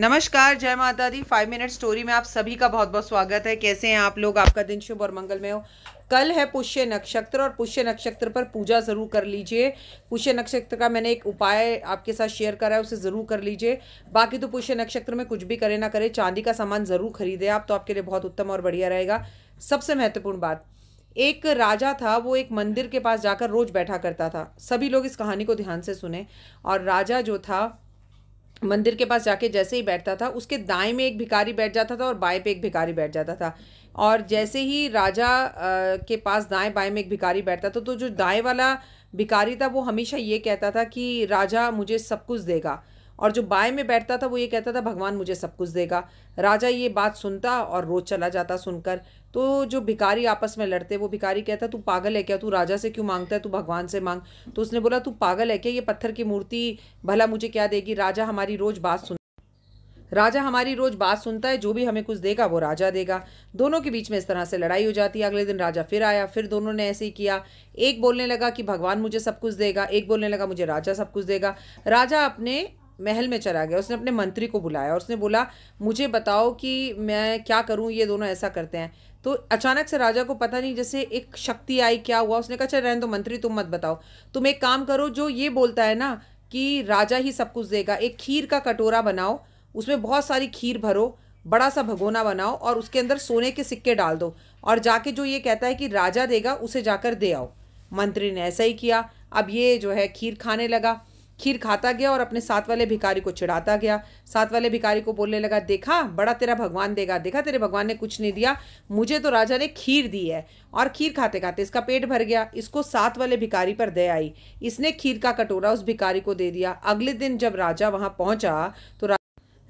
नमस्कार जय माता दी फाइव मिनट स्टोरी में आप सभी का बहुत बहुत स्वागत है कैसे हैं आप लोग आपका दिन शुभ और मंगलमय हो कल है पुष्य नक्षत्र और पुष्य नक्षत्र पर पूजा ज़रूर कर लीजिए पुष्य नक्षत्र का मैंने एक उपाय आपके साथ शेयर करा है उसे ज़रूर कर लीजिए बाकी तो पुष्य नक्षत्र में कुछ भी करें ना करें चांदी का सामान ज़रूर खरीदें आप तो आपके लिए बहुत उत्तम और बढ़िया रहेगा सबसे महत्वपूर्ण बात एक राजा था वो एक मंदिर के पास जाकर रोज़ बैठा करता था सभी लोग इस कहानी को ध्यान से सुने और राजा जो था मंदिर के पास जाके जैसे ही बैठता था उसके दाएं में एक भिखारी बैठ जाता था और बाएं पे एक भिखारी बैठ जाता था और जैसे ही राजा के पास दाएं बाएं में एक भिखारी बैठता था तो जो दाएं वाला भिखारी था वो हमेशा ये कहता था कि राजा मुझे सब कुछ देगा और जो बाय में बैठता था वो ये कहता था भगवान मुझे सब कुछ देगा राजा ये बात सुनता और रोज चला जाता सुनकर तो जो भिकारी आपस में लड़ते वो भिकारी कहता तू पागल है क्या तू राजा से क्यों मांगता है तू भगवान से मांग तो उसने बोला तू पागल है क्या ये पत्थर की मूर्ति भला मुझे क्या देगी राजा हमारी रोज बात सुन राजा हमारी रोज बात सुनता है जो भी हमें कुछ देगा वो राजा देगा दोनों के बीच में इस तरह से लड़ाई हो जाती है अगले दिन राजा फिर आया फिर दोनों ने ऐसे ही किया एक बोलने लगा कि भगवान मुझे सब कुछ देगा एक बोलने लगा मुझे राजा सब कुछ देगा राजा अपने महल में चला गया उसने अपने मंत्री को बुलाया और उसने बोला मुझे बताओ कि मैं क्या करूं ये दोनों ऐसा करते हैं तो अचानक से राजा को पता नहीं जैसे एक शक्ति आई क्या हुआ उसने कहा चल अच्छा, रहे तो मंत्री तुम मत बताओ तुम एक काम करो जो ये बोलता है ना कि राजा ही सब कुछ देगा एक खीर का कटोरा बनाओ उसमें बहुत सारी खीर भरो बड़ा सा भगोना बनाओ और उसके अंदर सोने के सिक्के डाल दो और जाके जो ये कहता है कि राजा देगा उसे जाकर दे आओ मंत्री ने ऐसा ही किया अब ये जो है खीर खाने लगा खीर खाता गया और अपने साथ वाले भिकारी को चिढ़ाता गया साथ वाले भिकारी को बोलने लगा देखा बड़ा तेरा भगवान देगा देखा तेरे भगवान ने कुछ नहीं दिया मुझे तो राजा ने खीर दी है और खीर खाते खाते इसका पेट भर गया इसको साथ वाले भिकारी पर दया आई इसने खीर का कटोरा उस भिकारी को दे दिया अगले दिन जब राजा वहाँ पहुँचा तो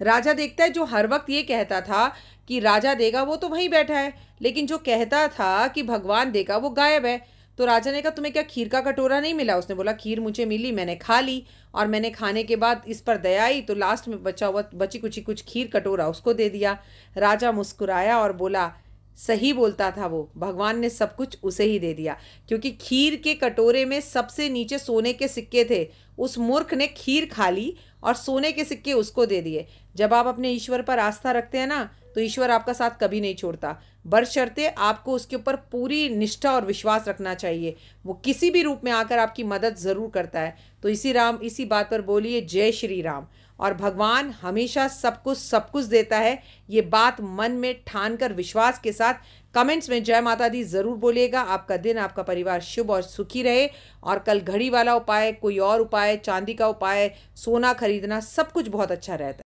राजा देखता है जो हर वक्त ये कहता था कि राजा देगा वो तो वहीं बैठा है लेकिन जो कहता था कि भगवान देगा वो गायब है तो राजा ने कहा तुम्हें क्या खीर का कटोरा नहीं मिला उसने बोला खीर मुझे मिली मैंने खा ली और मैंने खाने के बाद इस पर दया आई तो लास्ट में बचा हुआ बची कुची कुछ खीर कटोरा उसको दे दिया राजा मुस्कुराया और बोला सही बोलता था वो भगवान ने सब कुछ उसे ही दे दिया क्योंकि खीर के कटोरे में सबसे नीचे सोने के सिक्के थे उस मूर्ख ने खीर खा ली और सोने के सिक्के उसको दे दिए जब आप अपने ईश्वर पर आस्था रखते हैं ना तो ईश्वर आपका साथ कभी नहीं छोड़ता बशर्ते आपको उसके ऊपर पूरी निष्ठा और विश्वास रखना चाहिए वो किसी भी रूप में आकर आपकी मदद ज़रूर करता है तो इसी राम इसी बात पर बोलिए जय श्री राम और भगवान हमेशा सब कुछ सब कुछ देता है ये बात मन में ठान कर विश्वास के साथ कमेंट्स में जय माता दी ज़रूर बोलिएगा आपका दिन आपका परिवार शुभ और सुखी रहे और कल घड़ी वाला उपाय कोई और उपाय चांदी का उपाय सोना खरीदना सब कुछ बहुत अच्छा रहता है